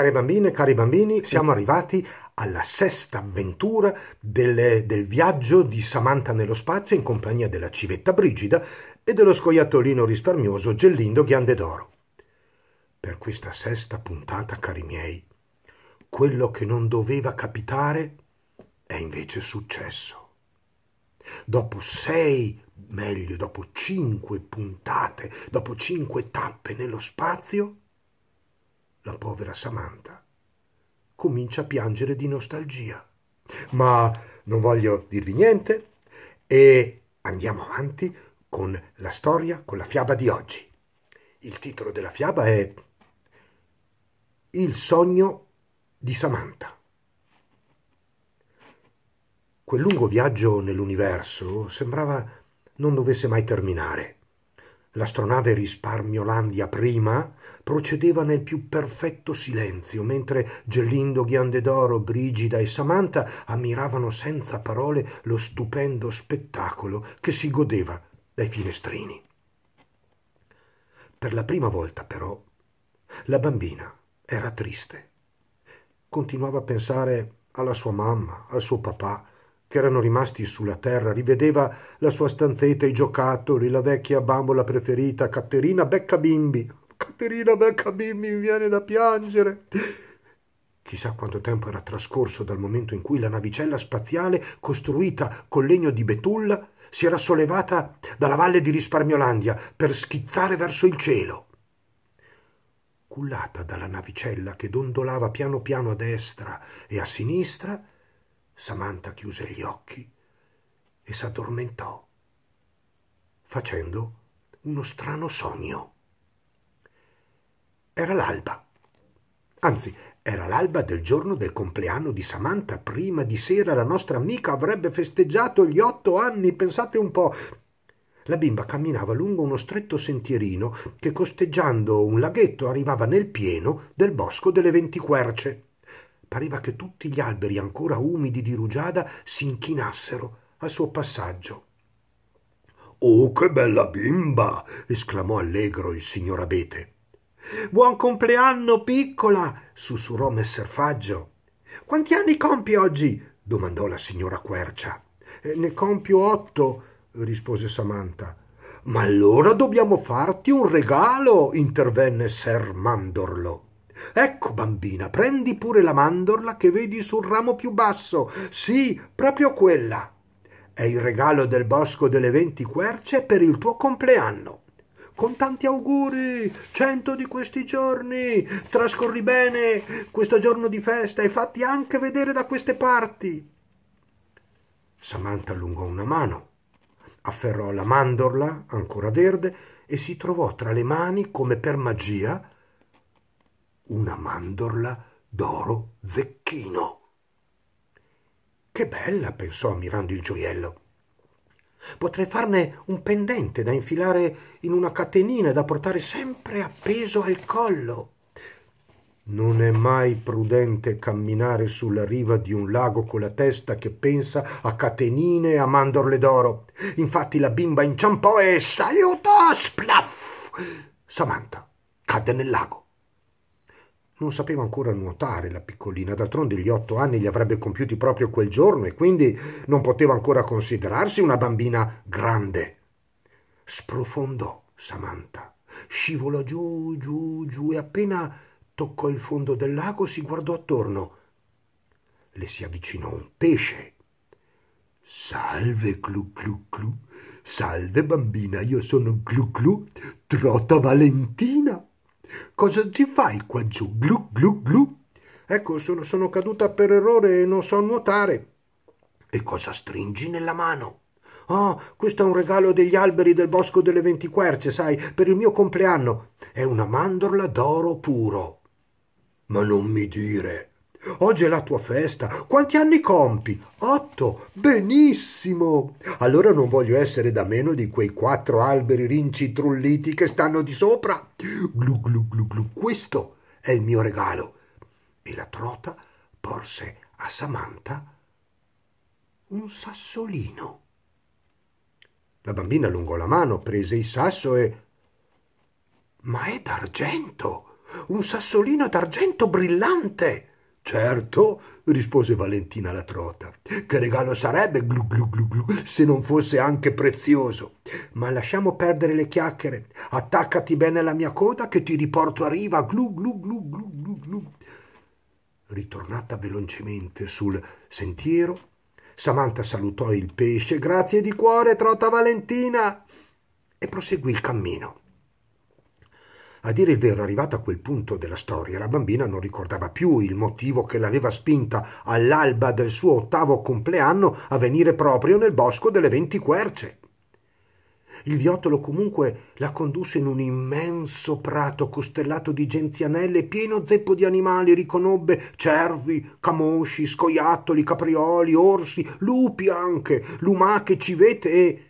Care bambine cari bambini, siamo arrivati alla sesta avventura del, del viaggio di Samantha nello spazio in compagnia della civetta Brigida e dello scoiattolino risparmioso Gellindo Ghiande d'Oro. Per questa sesta puntata, cari miei, quello che non doveva capitare è invece successo. Dopo sei, meglio, dopo cinque puntate, dopo cinque tappe nello spazio, la povera Samantha comincia a piangere di nostalgia. Ma non voglio dirvi niente e andiamo avanti con la storia, con la fiaba di oggi. Il titolo della fiaba è Il sogno di Samantha. Quel lungo viaggio nell'universo sembrava non dovesse mai terminare. L'astronave Risparmiolandia prima procedeva nel più perfetto silenzio, mentre Gellindo Ghiandedoro, Brigida e Samantha ammiravano senza parole lo stupendo spettacolo che si godeva dai finestrini. Per la prima volta, però, la bambina era triste. Continuava a pensare alla sua mamma, al suo papà, che erano rimasti sulla terra, rivedeva la sua stanzetta, i giocattoli, la vecchia bambola preferita, Caterina Beccabimbi. Caterina Beccabimbi mi viene da piangere. Chissà quanto tempo era trascorso dal momento in cui la navicella spaziale, costruita col legno di Betulla, si era sollevata dalla valle di Risparmiolandia per schizzare verso il cielo. Cullata dalla navicella che dondolava piano piano a destra e a sinistra, Samantha chiuse gli occhi e s'addormentò, facendo uno strano sogno. Era l'alba. Anzi, era l'alba del giorno del compleanno di Samantha. Prima di sera la nostra amica avrebbe festeggiato gli otto anni, pensate un po'. La bimba camminava lungo uno stretto sentierino che costeggiando un laghetto arrivava nel pieno del bosco delle ventiquerce. Pareva che tutti gli alberi ancora umidi di rugiada si inchinassero al suo passaggio. Oh, che bella bimba! esclamò allegro il signor Abete. Buon compleanno, piccola! sussurrò messer Faggio. Quanti anni compi oggi? domandò la signora Quercia. Eh, ne compio otto, rispose Samantha. Ma allora dobbiamo farti un regalo, intervenne Ser Mandorlo. Ecco, bambina, prendi pure la mandorla che vedi sul ramo più basso. Sì, proprio quella. È il regalo del bosco delle venti querce per il tuo compleanno. Con tanti auguri, cento di questi giorni, trascorri bene questo giorno di festa e fatti anche vedere da queste parti. Samantha allungò una mano, afferrò la mandorla, ancora verde, e si trovò tra le mani, come per magia, una mandorla d'oro zecchino. Che bella, pensò ammirando il gioiello. Potrei farne un pendente da infilare in una catenina da portare sempre appeso al collo. Non è mai prudente camminare sulla riva di un lago con la testa che pensa a catenine e a mandorle d'oro. Infatti la bimba inciampò e salutò, splaff! Samantha cadde nel lago. Non sapeva ancora nuotare la piccolina, d'altronde gli otto anni li avrebbe compiuti proprio quel giorno e quindi non poteva ancora considerarsi una bambina grande. Sprofondò Samantha, scivolò giù, giù, giù e appena toccò il fondo del lago si guardò attorno. Le si avvicinò un pesce. Salve, Clu Clu Clu. Salve bambina, io sono Clu Clu, Trota Valentina. Cosa ci fai qua giù? Glu, glu, glu. Ecco, sono, sono caduta per errore e non so nuotare. E cosa stringi nella mano? Ah, oh, questo è un regalo degli alberi del bosco delle ventiquerce, sai, per il mio compleanno. È una mandorla d'oro puro. Ma non mi dire, Oggi è la tua festa. Quanti anni compi? Otto. Benissimo. Allora non voglio essere da meno di quei quattro alberi rincitrulliti che stanno di sopra. Glu glu glu glu. Questo è il mio regalo. E la trota porse a Samantha un sassolino. La bambina allungò la mano, prese il sasso e... Ma è d'argento! Un sassolino d'argento brillante! Certo, rispose Valentina la trota. Che regalo sarebbe glu glu glu glu se non fosse anche prezioso. Ma lasciamo perdere le chiacchiere. Attaccati bene alla mia coda che ti riporto a riva glu glu glu glu glu glu. Ritornata velocemente sul sentiero, Samantha salutò il pesce grazie di cuore, trota Valentina, e proseguì il cammino. A dire il vero, arrivata a quel punto della storia, la bambina non ricordava più il motivo che l'aveva spinta all'alba del suo ottavo compleanno a venire proprio nel bosco delle venti querce. Il viottolo comunque la condusse in un immenso prato costellato di genzianelle pieno zeppo di animali, riconobbe cervi, camosci, scoiattoli, caprioli, orsi, lupi anche, lumache, civete e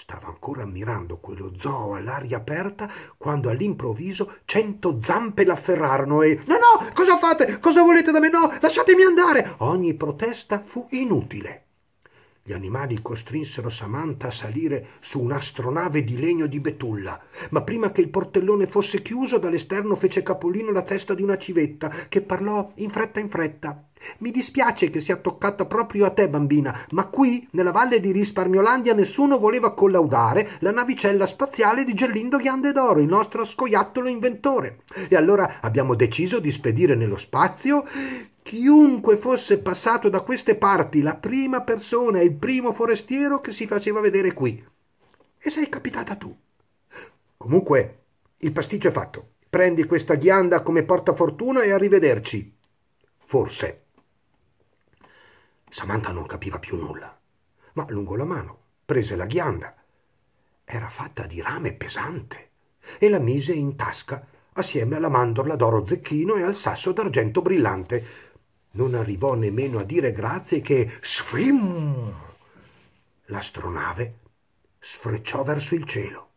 Stava ancora ammirando quello zoo all'aria aperta quando all'improvviso cento zampe l'afferrarono e No, no, cosa fate? Cosa volete da me? No, lasciatemi andare! Ogni protesta fu inutile. Gli animali costrinsero Samantha a salire su un'astronave di legno di betulla, ma prima che il portellone fosse chiuso dall'esterno fece capolino la testa di una civetta che parlò in fretta in fretta. Mi dispiace che sia toccata proprio a te, bambina, ma qui, nella valle di Risparmiolandia, nessuno voleva collaudare la navicella spaziale di Gellindo Ghiande d'Oro, il nostro scoiattolo inventore. E allora abbiamo deciso di spedire nello spazio Chiunque fosse passato da queste parti, la prima persona, il primo forestiero che si faceva vedere qui. E sei capitata tu. Comunque, il pasticcio è fatto. Prendi questa ghianda come portafortuna e arrivederci. Forse. Samantha non capiva più nulla, ma lungo la mano prese la ghianda. Era fatta di rame pesante e la mise in tasca assieme alla mandorla d'oro zecchino e al sasso d'argento brillante non arrivò nemmeno a dire grazie che sfim! L'astronave sfrecciò verso il cielo.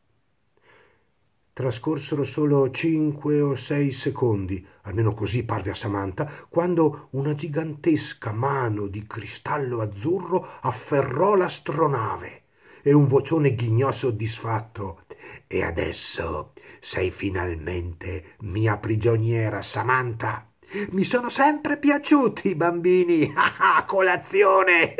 Trascorsero solo cinque o sei secondi, almeno così parve a Samantha, quando una gigantesca mano di cristallo azzurro afferrò l'astronave e un vocione ghignò soddisfatto. E adesso sei finalmente mia prigioniera, Samantha. Mi sono sempre piaciuti i bambini. Ah, ah, colazione!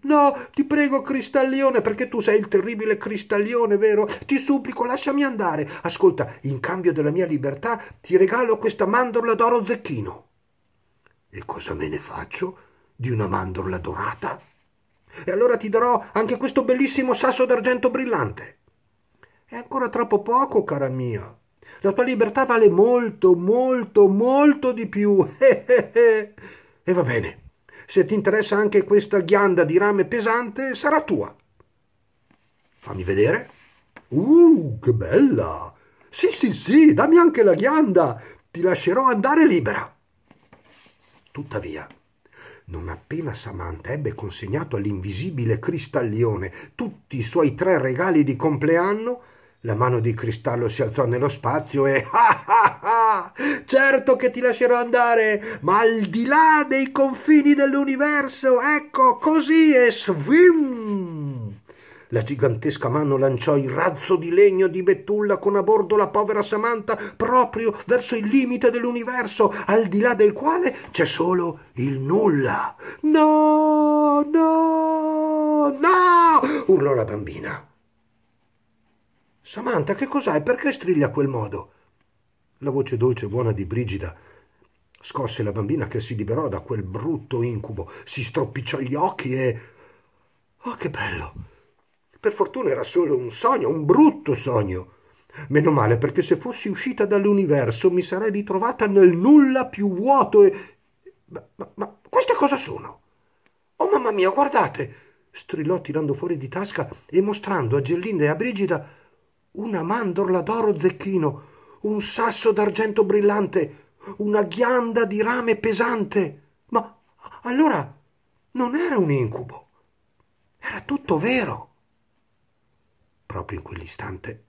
No, ti prego, Cristallione, perché tu sei il terribile Cristallione, vero? Ti supplico, lasciami andare. Ascolta, in cambio della mia libertà ti regalo questa mandorla d'oro zecchino. E cosa me ne faccio di una mandorla dorata? E allora ti darò anche questo bellissimo sasso d'argento brillante. È ancora troppo poco, cara mia. La tua libertà vale molto, molto, molto di più. e va bene, se ti interessa anche questa ghianda di rame pesante, sarà tua. Fammi vedere. Uh, che bella! Sì, sì, sì, dammi anche la ghianda, ti lascerò andare libera. Tuttavia, non appena Samantha ebbe consegnato all'invisibile cristallione tutti i suoi tre regali di compleanno, la mano di cristallo si alzò nello spazio e ah ah ah! Certo che ti lascerò andare, ma al di là dei confini dell'universo, ecco, così e svim! La gigantesca mano lanciò il razzo di legno di Betulla con a bordo la povera Samantha proprio verso il limite dell'universo, al di là del quale c'è solo il nulla. No, no, no! urlò la bambina. Samantha, che cos'hai? Perché striglia a quel modo? La voce dolce e buona di Brigida scosse la bambina che si liberò da quel brutto incubo, si stropicciò gli occhi e... Oh, che bello! Per fortuna era solo un sogno, un brutto sogno. Meno male, perché se fossi uscita dall'universo mi sarei ritrovata nel nulla più vuoto e... Ma, ma, ma queste cosa sono? Oh mamma mia, guardate! strillò tirando fuori di tasca e mostrando a Gellinda e a Brigida una mandorla d'oro zecchino, un sasso d'argento brillante, una ghianda di rame pesante. Ma allora non era un incubo, era tutto vero. Proprio in quell'istante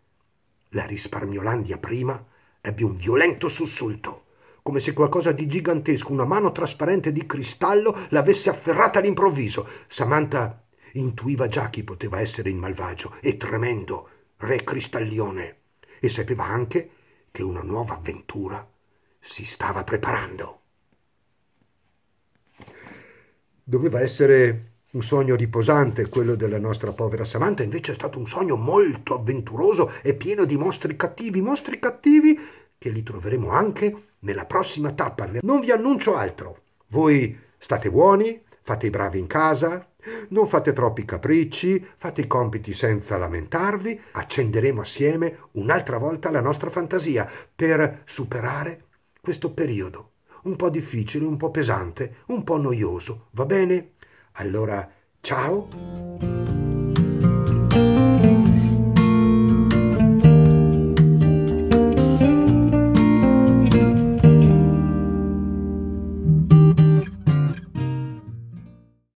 la risparmiolandia prima ebbe un violento sussulto, come se qualcosa di gigantesco, una mano trasparente di cristallo, l'avesse afferrata all'improvviso. Samantha intuiva già chi poteva essere il malvagio e tremendo re Cristallione e sapeva anche che una nuova avventura si stava preparando. Doveva essere un sogno riposante quello della nostra povera Samantha, invece è stato un sogno molto avventuroso e pieno di mostri cattivi, mostri cattivi che li troveremo anche nella prossima tappa. Non vi annuncio altro. Voi state buoni, fate i bravi in casa, non fate troppi capricci, fate i compiti senza lamentarvi, accenderemo assieme un'altra volta la nostra fantasia per superare questo periodo, un po' difficile, un po' pesante, un po' noioso, va bene? Allora, ciao!